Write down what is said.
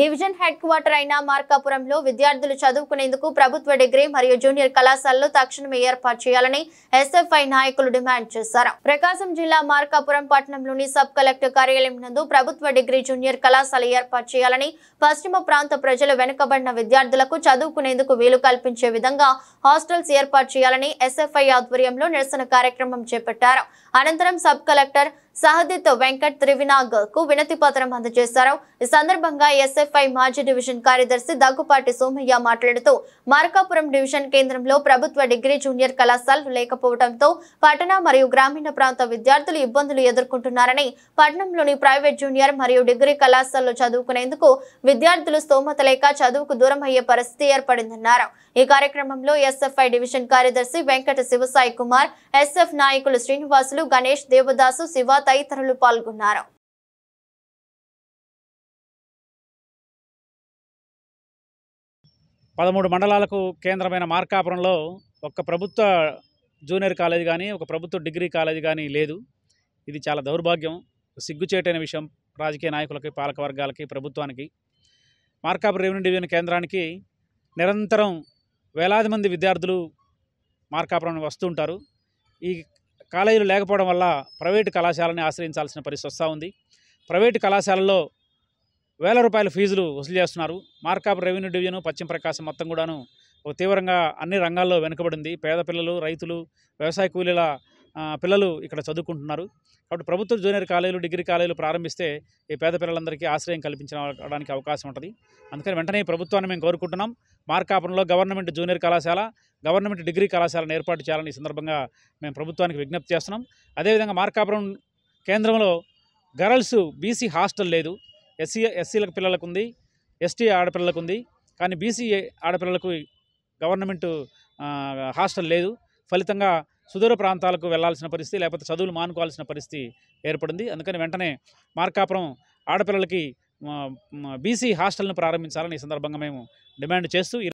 division head quarter అయిన మార్కాపురంలో విద్యార్థులు చదువుకునేందుకు ప్రభుత్వ డిగ్రీ మరియు జూనియర్ కళాశాలలు తక్షణమే ఏర్పాటు చేయాలని ఎస్ఎఫ్ఐ నాయకులు డిమాండ్ చేశారు ప్రకాశం జిల్లా మార్కాపురం పట్టణంలోని సబ్ కలెక్టర్ కార్యాలయం నందు ప్రభుత్వ డిగ్రీ జూనియర్ కళాశాల ఏర్పాటు చేయాలని పశ్చిమ ప్రాంత ప్రజలు వెనుకబడిన విద్యార్థులకు చదువుకునేందుకు వీలు కల్పించే విధంగా హాస్టల్స్ ఏర్పాటు చేయాలని ఎస్ఎఫ్ఐ ఆధ్వర్యంలో నిరసన కార్యక్రమం చేపట్టారు అనంతరం సబ్ కలెక్టర్ సహదిత్ వెంకట్ త్రివినాగ్ కు వినతి పత్రం అందజేశారు ఈ సందర్భంగా ఎస్ఎఫ్ఐ మాజీ డివిజన్ కార్యదర్శి దగ్గుపాటి సోమయ్య మాట్లాడుతూ మార్కాపురం డివిజన్ కేంద్రంలో ప్రభుత్వ డిగ్రీ జూనియర్ కళాశాలలు లేకపోవడంతో పట్టణ మరియు గ్రామీణ ప్రాంత విద్యార్థులు ఇబ్బందులు ఎదుర్కొంటున్నారని పట్టణంలోని ప్రైవేట్ జూనియర్ మరియు డిగ్రీ కళాశాలలో చదువుకునేందుకు విద్యార్థులు స్తోమత లేక చదువుకు దూరం అయ్యే పరిస్థితి ఏర్పడిందన్నారు ఈ కార్యక్రమంలో ఎస్ఎఫ్ఐ డివిజన్ కార్యదర్శి వెంకట శివసాయి కుమార్ ఎస్ఎఫ్ నాయకులు శ్రీనివాసులు గణేష్ దేవదాసు శివ తదితరులు పాల్గొన్నారు పదమూడు మండలాలకు కేంద్రమైన మార్కాపురంలో ఒక ప్రభుత్వ జూనియర్ కాలేజ్ కానీ ఒక ప్రభుత్వ డిగ్రీ కాలేజ్ కానీ లేదు ఇది చాలా దౌర్భాగ్యం సిగ్గుచేటైన విషయం రాజకీయ నాయకులకి పాలక వర్గాలకి ప్రభుత్వానికి మార్కాపురం రెవెన్యూ డివిజన్ కేంద్రానికి నిరంతరం వేలాది మంది విద్యార్థులు మార్కాపురం వస్తుంటారు ఈ కాలేజీలు లేకపోవడం వల్ల ప్రైవేటు కళాశాలని ఆశ్రయించాల్సిన పరిస్థితి వస్తూ ఉంది ప్రైవేటు కళాశాలలో వేల రూపాయల ఫీజులు వసూలు చేస్తున్నారు మార్కాప్ రెవెన్యూ డివిజను పశ్చిమ ప్రకాశం మొత్తం కూడాను తీవ్రంగా అన్ని రంగాల్లో వెనుకబడింది పేద పిల్లలు రైతులు వ్యవసాయ కూలీల పిల్లలు ఇక్కడ చదువుకుంటున్నారు కాబట్టి ప్రభుత్వ జూనియర్ కాలేజీలు డిగ్రీ కాలేజీలు ప్రారంభిస్తే ఈ పేద పిల్లలందరికీ ఆశ్రయం కల్పించడానికి అవకాశం ఉంటుంది అందుకని వెంటనే ప్రభుత్వాన్ని మేము కోరుకుంటున్నాం మార్కాపురంలో గవర్నమెంట్ జూనియర్ కళాశాల గవర్నమెంట్ డిగ్రీ కళాశాలను ఏర్పాటు చేయాలని ఈ సందర్భంగా మేము ప్రభుత్వానికి విజ్ఞప్తి చేస్తున్నాం అదేవిధంగా మార్కాపురం కేంద్రంలో గర్ల్స్ బీసీ హాస్టల్ లేదు ఎస్సీ ఎస్సీల పిల్లలకు ఉంది ఎస్టీ ఆడపిల్లలకు ఉంది కానీ బీసీ ఆడపిల్లలకు గవర్నమెంట్ హాస్టల్ లేదు ఫలితంగా సుదూర ప్రాంతాలకు వెళ్లాల్సిన పరిస్థితి లేకపోతే చదువులు మానుకోవాల్సిన పరిస్థితి ఏర్పడింది అందుకని వెంటనే మార్కాపురం ఆడపిల్లలకి బీసీ హాస్టల్ను ప్రారంభించాలని ఈ సందర్భంగా మేము డిమాండ్ చేస్తూ